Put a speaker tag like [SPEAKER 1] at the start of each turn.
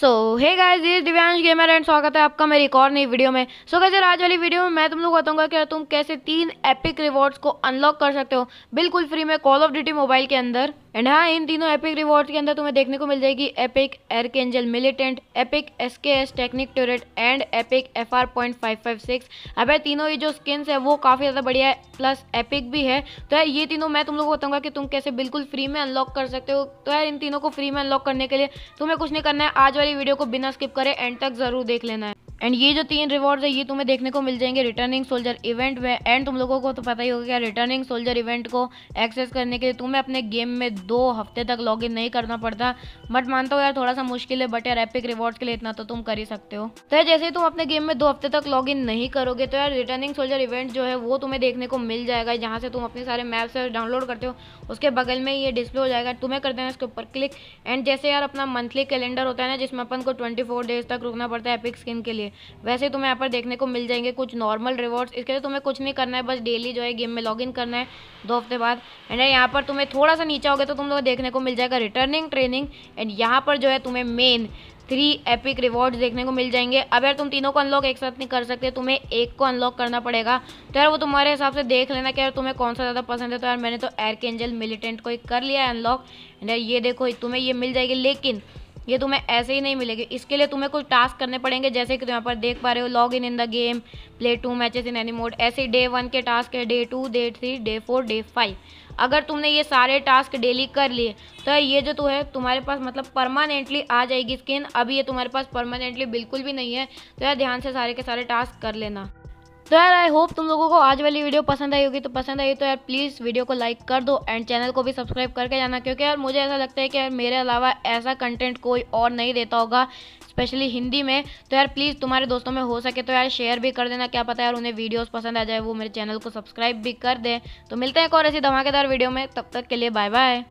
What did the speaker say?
[SPEAKER 1] सो hey guys ये Divyansh gamer and स्वागत है आपका मेरी एक और नई वीडियो में सो so, गजर आज वाली वीडियो में मैं तुम लोग बताऊंगा कि तुम कैसे तीन एपिक रिवॉर्ड्स को अनलॉक कर सकते हो बिल्कुल फ्री में कॉल ऑफ ड्यूटी मोबाइल के अंदर एंड हाँ इन तीनों एपिक रिवॉर्ड्स के अंदर तुम्हें देखने को मिल जाएगी epic archangel militant epic S K S technique turret and epic F R point five five six अब तीनों ये जो स्किन्स है वो काफ़ी ज़्यादा बढ़िया है प्लस एपिक भी है तो यार ये तीनों मैं तुम लोग को बताऊँगा कि तुम कैसे बिल्कुल फ्री में अनलॉक कर सकते हो तो यार इन तीनों को फ्री में अनलॉक करने के लिए तुम्हें कुछ नहीं करना है आज वाली वीडियो को बिना स्किप करे एंड तक जरूर देख लेना है एंड ये जो तीन रिवॉर्ड्स है ये तुम्हें देखने को मिल जाएंगे रिटर्निंग सोल्जर इवेंट में एंड तुम लोगों को तो पता ही होगा क्या रिटर्निंग सोल्जर इवेंट को एक्सेस करने के लिए तुम्हें अपने गेम में दो हफ्ते तक लॉग नहीं करना पड़ता बट मानता हूँ यार थोड़ा सा मुश्किल है बट यार एपिक रिवॉर्ड्स के लिए इतना तो तुम कर ही सकते हो तो यार जैसे ही तुम अपने गेम में दो हफ्ते तक लॉग नहीं करोगे तो यार रिटर्निंग सोल्जर इवेंट जो है वो तुम्हें देखने को मिल जाएगा जहाँ से तुम अपने सारे मैप्स डाउनलोड करते हो उसके बगल में ये डिस्प्ले हो जाएगा तुम्हें कर देना इसके ऊपर क्लिक एंड जैसे यार अपना मंथली कैलेंडर होता है ना जिसमें अपन को ट्वेंटी डेज तक रुकना पड़ता है एपिक स्किन के लिए वैसे तुम्हें यहाँ पर देखने को मिल जाएंगे कुछ नॉर्मल रिवॉर्ड्स इसके लिए तुम्हें कुछ नहीं करना है बस डेली जो है गेम में इन करना है दो हफ्ते बाद एंड यहाँ पर तुम्हें थोड़ा सा नीचा हो गया तो तुम लोग देखने को मिल जाएगा रिटर्निंग ट्रेनिंग एंड यहाँ पर जो है तुम्हें मेन थ्री एपिक रिवॉर्ड्स देखने को मिल जाएंगे अब यार तुम तीनों को अनलॉक एक साथ नहीं कर सकते तुम्हें एक को अनलॉक करना पड़ेगा तो यार वो तुम्हारे हिसाब से देख लेना कि यार तुम्हें कौन सा ज़्यादा पसंद है तो यार मैंने तो एयर के एंजल मिलिटेंट को ही कर लिया है अनलॉक एंड यार ये देखो तुम्हें ये मिल जाएगी लेकिन ये तुम्हें ऐसे ही नहीं मिलेगी इसके लिए तुम्हें कुछ टास्क करने पड़ेंगे जैसे कि तुम यहाँ पर देख पा रहे हो log in in the game play two matches in any mode ऐसे डे वन के टास्क है day two day three day four day five अगर तुमने ये सारे टास्क डेली कर लिए तो ये जो तो है तुम्हारे पास मतलब परमानेंटली आ जाएगी स्किन अभी ये तुम्हारे पास परमानेंटली बिल्कुल भी नहीं है तो यार ध्यान से सारे के सारे टास्क कर लेना तो यार आई होप तुम लोगों को आज वाली वीडियो पसंद आई होगी तो पसंद आई तो यार प्लीज़ वीडियो को लाइक कर दो एंड चैनल को भी सब्सक्राइब करके जाना क्योंकि यार मुझे ऐसा लगता है कि यार मेरे अलावा ऐसा कंटेंट कोई और नहीं देता होगा स्पेशली हिंदी में तो यार प्लीज़ तुम्हारे दोस्तों में हो सके तो यार शेयर भी कर देना क्या पता यार उन्हें वीडियोज़ पसंद आ जाए वो मेरे चैनल को सब्सक्राइब भी कर दें तो मिलते हैं एक और ऐसी धमाकेदार वीडियो में तब तक के लिए बाय बाय